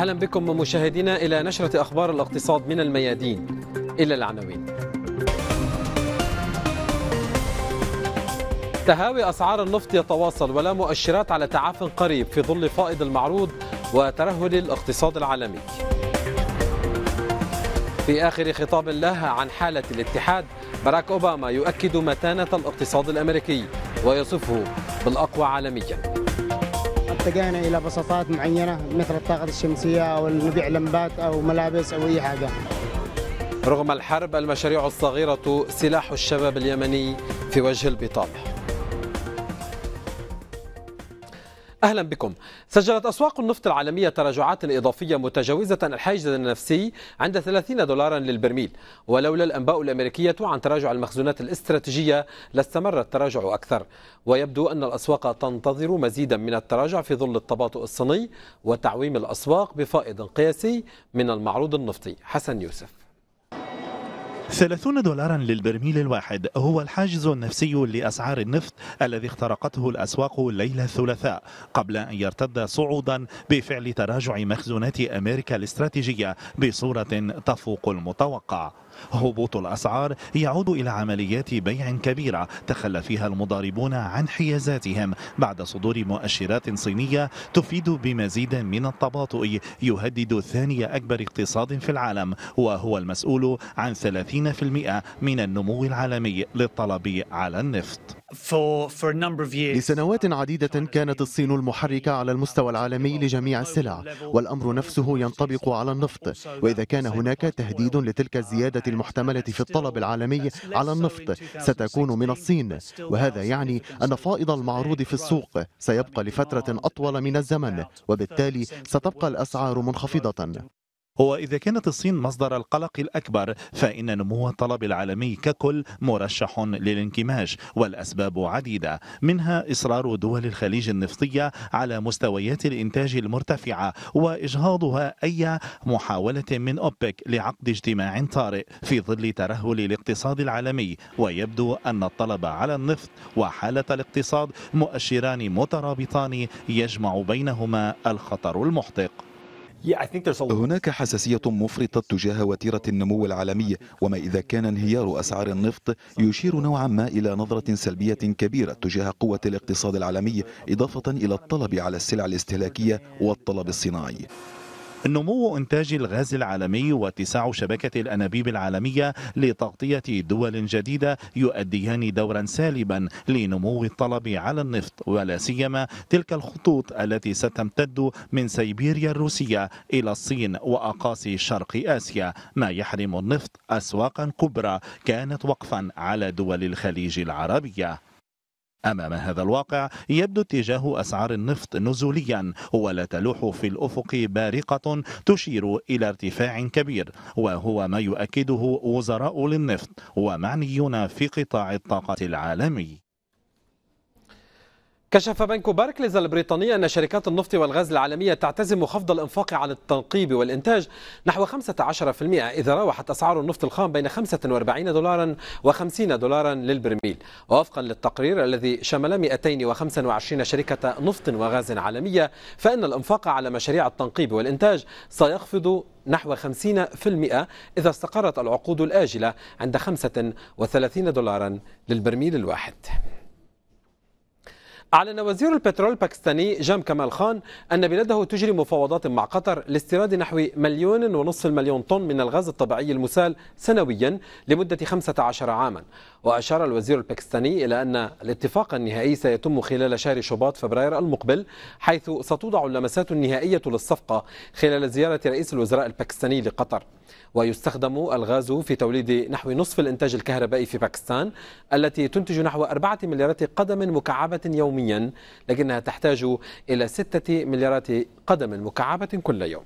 أهلا بكم مشاهدينا إلى نشرة أخبار الاقتصاد من الميادين إلى العناوين تهاوي أسعار النفط يتواصل ولا مؤشرات على تعاف قريب في ظل فائض المعروض وترهل الاقتصاد العالمي في آخر خطاب له عن حالة الاتحاد باراك أوباما يؤكد متانة الاقتصاد الأمريكي ويصفه بالأقوى عالمياً اتجهنا الى بساطات معينه مثل الطاقه الشمسيه او نبيع لمبات او ملابس او اي حاجه. رغم الحرب المشاريع الصغيره سلاح الشباب اليمني في وجه البطاله. أهلا بكم سجلت أسواق النفط العالمية تراجعات إضافية متجاوزة الحاجز النفسي عند 30 دولارا للبرميل ولولا الأنباء الأمريكية عن تراجع المخزونات الاستراتيجية لاستمر التراجع أكثر ويبدو أن الأسواق تنتظر مزيدا من التراجع في ظل التباطؤ الصيني وتعويم الأسواق بفائض قياسي من المعروض النفطي حسن يوسف 30 دولارا للبرميل الواحد هو الحاجز النفسي لأسعار النفط الذي اخترقته الأسواق ليلة الثلاثاء قبل أن يرتد صعودا بفعل تراجع مخزونات أمريكا الاستراتيجية بصورة تفوق المتوقع هبوط الأسعار يعود إلى عمليات بيع كبيرة تخلى فيها المضاربون عن حيازاتهم بعد صدور مؤشرات صينية تفيد بمزيد من التباطؤ يهدد ثاني أكبر اقتصاد في العالم وهو المسؤول عن 30% من النمو العالمي للطلب على النفط لسنوات عديدة كانت الصين المحركة على المستوى العالمي لجميع السلع والأمر نفسه ينطبق على النفط وإذا كان هناك تهديد لتلك الزيادة المحتملة في الطلب العالمي على النفط ستكون من الصين وهذا يعني أن فائض المعروض في السوق سيبقى لفترة أطول من الزمن وبالتالي ستبقى الأسعار منخفضة هو إذا كانت الصين مصدر القلق الأكبر فإن نمو الطلب العالمي ككل مرشح للانكماش والأسباب عديدة منها إصرار دول الخليج النفطية على مستويات الإنتاج المرتفعة وإجهاضها أي محاولة من أوبك لعقد اجتماع طارئ في ظل ترهل الاقتصاد العالمي ويبدو أن الطلب على النفط وحالة الاقتصاد مؤشران مترابطان يجمع بينهما الخطر المحتق هناك حساسية مفرطة تجاه وتيرة النمو العالمي وما إذا كان انهيار أسعار النفط يشير نوعا ما إلى نظرة سلبية كبيرة تجاه قوة الاقتصاد العالمي إضافة إلى الطلب على السلع الاستهلاكية والطلب الصناعي نمو إنتاج الغاز العالمي واتساع شبكة الأنابيب العالمية لتغطية دول جديدة يؤديان دورا سالبا لنمو الطلب على النفط ولا سيما تلك الخطوط التي ستمتد من سيبيريا الروسية إلى الصين وأقاصي شرق آسيا ما يحرم النفط أسواقا كبرى كانت وقفا على دول الخليج العربية أمام هذا الواقع يبدو اتجاه أسعار النفط نزوليا ولا تلوح في الأفق بارقة تشير إلى ارتفاع كبير وهو ما يؤكده وزراء للنفط ومعنيون في قطاع الطاقة العالمي كشف بنك باركليز البريطاني أن شركات النفط والغاز العالمية تعتزم خفض الإنفاق على التنقيب والإنتاج نحو 15% إذا راوحت أسعار النفط الخام بين 45 دولارا و50 دولارا للبرميل ووفقا للتقرير الذي شمل 225 شركة نفط وغاز عالمية فإن الإنفاق على مشاريع التنقيب والإنتاج سيخفض نحو 50% إذا استقرت العقود الآجلة عند 35 دولارا للبرميل الواحد أعلن وزير البترول الباكستاني جام كمال خان أن بلاده تجري مفاوضات مع قطر لاستيراد نحو مليون ونصف المليون طن من الغاز الطبيعي المسال سنويا لمدة 15 عاما وأشار الوزير الباكستاني إلى أن الاتفاق النهائي سيتم خلال شهر شباط فبراير المقبل حيث ستوضع اللمسات النهائية للصفقة خلال زيارة رئيس الوزراء الباكستاني لقطر ويستخدم الغاز في توليد نحو نصف الإنتاج الكهربائي في باكستان التي تنتج نحو أربعة مليارات قدم مكعبة يوميا لكنها تحتاج إلى ستة مليارات قدم مكعبة كل يوم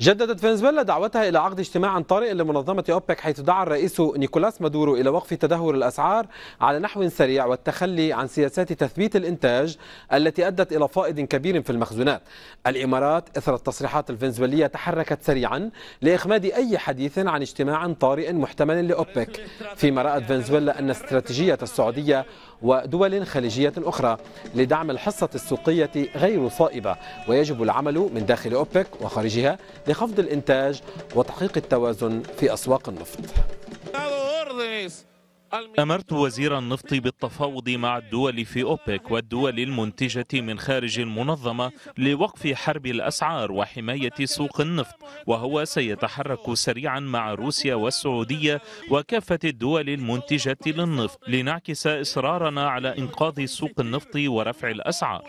جددت فنزويلا دعوتها إلى عقد اجتماع طارئ لمنظمة أوبك حيث دعا الرئيس نيكولاس مادورو إلى وقف تدهور الأسعار على نحو سريع والتخلي عن سياسات تثبيت الإنتاج التي أدت إلى فائض كبير في المخزونات الإمارات إثر التصريحات الفنزويلية تحركت سريعا لإخماد أي حديث عن اجتماع طارئ محتمل لأوبك فيما رأت فنزويلا أن استراتيجية السعودية ودول خليجية أخرى لدعم الحصة السوقية غير صائبة ويجب العمل من داخل أوبك وخارجها لخفض الإنتاج وتحقيق التوازن في أسواق النفط أمرت وزير النفط بالتفاوض مع الدول في أوبك والدول المنتجة من خارج المنظمة لوقف حرب الأسعار وحماية سوق النفط وهو سيتحرك سريعا مع روسيا والسعودية وكافة الدول المنتجة للنفط لنعكس إصرارنا على إنقاذ سوق النفط ورفع الأسعار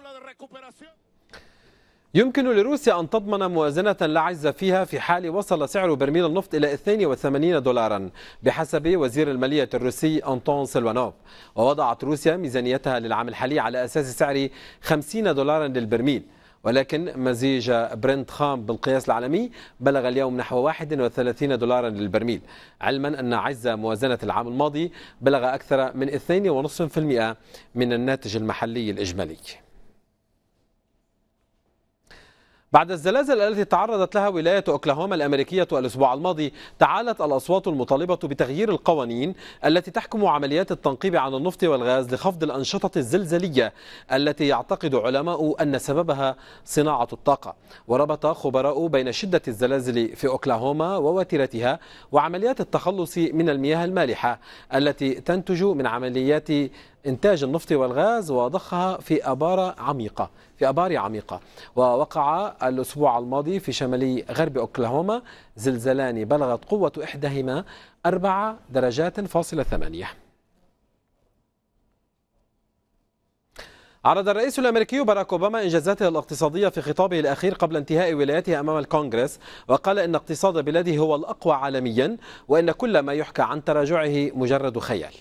يمكن لروسيا أن تضمن موازنة لا عجز فيها في حال وصل سعر برميل النفط إلى 82 دولارا بحسب وزير المالية الروسي أنطون سلوانوف ووضعت روسيا ميزانيتها للعام الحالي على أساس سعر 50 دولارا للبرميل ولكن مزيج برنت خام بالقياس العالمي بلغ اليوم نحو 31 دولارا للبرميل علما أن عجز موازنة العام الماضي بلغ أكثر من 2.5% من الناتج المحلي الإجمالي بعد الزلازل التي تعرضت لها ولاية أوكلاهوما الأمريكية الأسبوع الماضي تعالت الأصوات المطالبة بتغيير القوانين التي تحكم عمليات التنقيب عن النفط والغاز لخفض الأنشطة الزلزالية التي يعتقد علماء أن سببها صناعة الطاقة وربط خبراء بين شدة الزلازل في أوكلاهوما ووتيرتها وعمليات التخلص من المياه المالحة التي تنتج من عمليات إنتاج النفط والغاز وضخها في ابار عميقة في أبار عميقة ووقع الأسبوع الماضي في شمالي غرب أوكلاهوما زلزلان بلغت قوة إحداهما أربعة درجات فاصلة ثمانية عرض الرئيس الامريكي باراك اوباما انجازاته الاقتصاديه في خطابه الاخير قبل انتهاء ولايته امام الكونغرس وقال ان اقتصاد بلاده هو الاقوى عالميا وان كل ما يحكى عن تراجعه مجرد خيال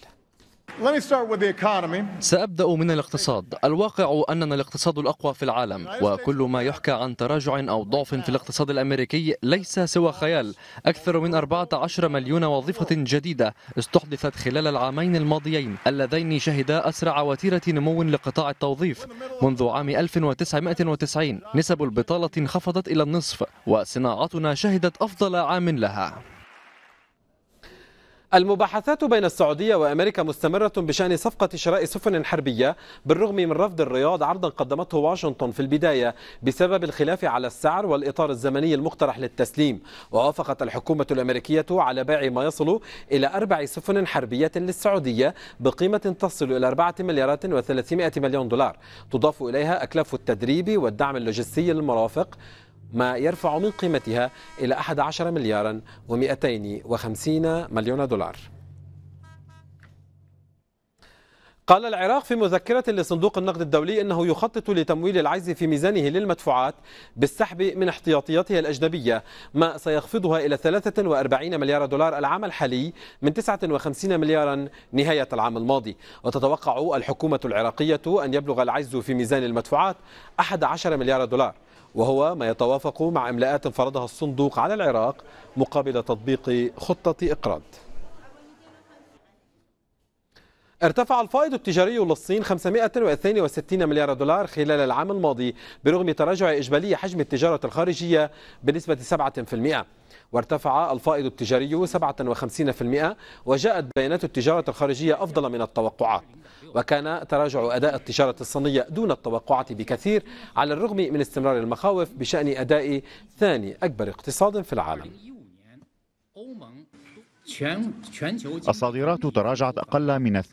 سأبدأ من الاقتصاد الواقع أننا الاقتصاد الأقوى في العالم وكل ما يحكى عن تراجع أو ضعف في الاقتصاد الأمريكي ليس سوى خيال أكثر من 14 مليون وظيفة جديدة استحدثت خلال العامين الماضيين اللذين شهدا أسرع وتيرة نمو لقطاع التوظيف منذ عام 1990 نسب البطالة انخفضت إلى النصف وصناعتنا شهدت أفضل عام لها المباحثات بين السعودية وأمريكا مستمرة بشأن صفقة شراء سفن حربية بالرغم من رفض الرياض عرضا قدمته واشنطن في البداية بسبب الخلاف على السعر والإطار الزمني المقترح للتسليم ووافقت الحكومة الأمريكية على بيع ما يصل إلى أربع سفن حربية للسعودية بقيمة تصل إلى 4 مليارات و300 مليون دولار تضاف إليها أكلاف التدريب والدعم اللوجستي للمرافق ما يرفع من قيمتها إلى 11 مليارا و250 مليون دولار قال العراق في مذكرة لصندوق النقد الدولي أنه يخطط لتمويل العجز في ميزانه للمدفوعات بالسحب من احتياطياتها الأجنبية ما سيخفضها إلى 43 مليار دولار العام الحالي من 59 مليارا نهاية العام الماضي وتتوقع الحكومة العراقية أن يبلغ العجز في ميزان المدفوعات 11 مليار دولار وهو ما يتوافق مع إملاءات فرضها الصندوق على العراق مقابل تطبيق خطة إقراض ارتفع الفائض التجاري للصين 562 مليار دولار خلال العام الماضي برغم تراجع إجمالي حجم التجارة الخارجية بنسبة 7% وارتفع الفائض التجاري 57% وجاءت بيانات التجارة الخارجية أفضل من التوقعات وكان تراجع أداء التجارة الصينية دون التوقعات بكثير على الرغم من استمرار المخاوف بشأن أداء ثاني أكبر اقتصاد في العالم الصادرات تراجعت أقل من 2%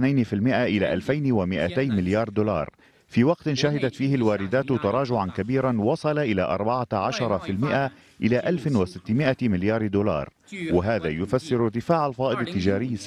إلى 2200 مليار دولار في وقت شهدت فيه الواردات تراجعا كبيرا وصل إلى 14% إلى 1600 مليار دولار وهذا يفسر ارتفاع الفائض التجاري 67%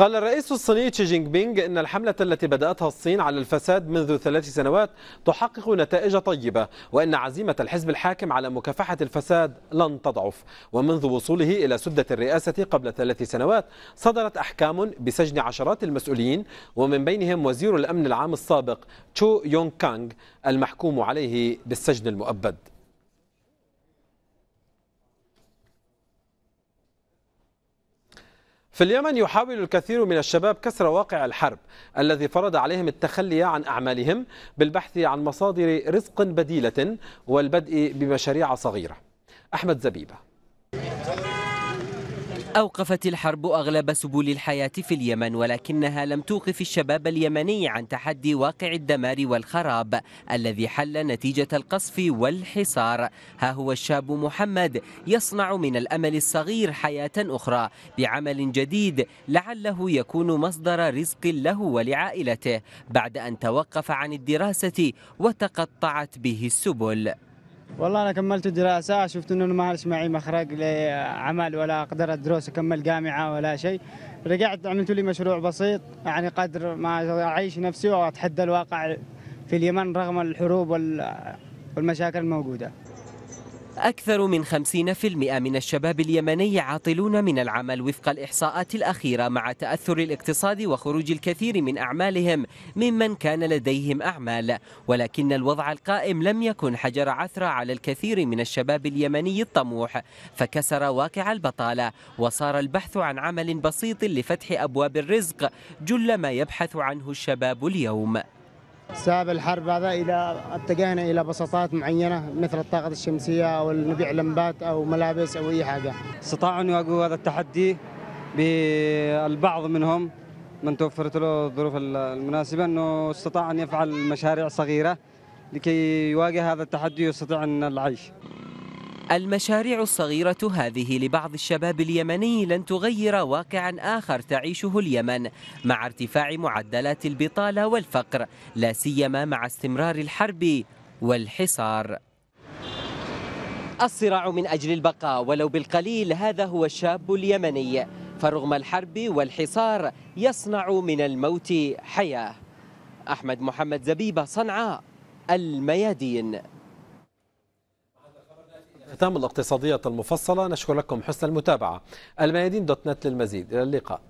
قال الرئيس الصيني تشي جينغ بينغ إن الحملة التي بدأتها الصين على الفساد منذ ثلاث سنوات تحقق نتائج طيبة وإن عزيمة الحزب الحاكم على مكافحة الفساد لن تضعف ومنذ وصوله إلى سدة الرئاسة قبل ثلاث سنوات صدرت أحكام بسجن عشرات المسؤولين ومن بينهم وزير الأمن العام السابق تشو يونغ كانغ المحكوم عليه بالسجن المؤبد في اليمن يحاول الكثير من الشباب كسر واقع الحرب الذي فرض عليهم التخلي عن أعمالهم بالبحث عن مصادر رزق بديلة والبدء بمشاريع صغيرة أحمد زبيبه أوقفت الحرب أغلب سبل الحياة في اليمن ولكنها لم توقف الشباب اليمني عن تحدي واقع الدمار والخراب الذي حل نتيجة القصف والحصار ها هو الشاب محمد يصنع من الأمل الصغير حياة أخرى بعمل جديد لعله يكون مصدر رزق له ولعائلته بعد أن توقف عن الدراسة وتقطعت به السبل والله انا كملت الدراسه شفت انه ما عادش معي مخرج لعمل ولا اقدر ادرس اكمل جامعه ولا شيء رجعت عملت لي مشروع بسيط يعني قدر ما اعيش نفسي واتحدى الواقع في اليمن رغم الحروب والمشاكل الموجوده أكثر من 50% من الشباب اليمني عاطلون من العمل وفق الإحصاءات الأخيرة مع تأثر الاقتصاد وخروج الكثير من أعمالهم ممن كان لديهم أعمال ولكن الوضع القائم لم يكن حجر عثرة على الكثير من الشباب اليمني الطموح فكسر واقع البطالة وصار البحث عن عمل بسيط لفتح أبواب الرزق جل ما يبحث عنه الشباب اليوم سبب الحرب هذا إذا اتجهنا إلى بساطات معينة مثل الطاقة الشمسية أو نبيع لمبات أو ملابس أو أي حاجة استطاعوا أن يواجهوا هذا التحدي بالبعض منهم من توفرت له الظروف المناسبة أنه استطاع أن يفعل مشاريع صغيرة لكي يواجه هذا التحدي ويستطيع أن العيش المشاريع الصغيرة هذه لبعض الشباب اليمني لن تغير واقعا آخر تعيشه اليمن مع ارتفاع معدلات البطالة والفقر لا سيما مع استمرار الحرب والحصار الصراع من أجل البقاء ولو بالقليل هذا هو الشاب اليمني فرغم الحرب والحصار يصنع من الموت حياة أحمد محمد زبيبة صنعاء الميادين الأحكام الاقتصادية المفصلة نشكر لكم حسن المتابعة الميادين دوت نت للمزيد إلى اللقاء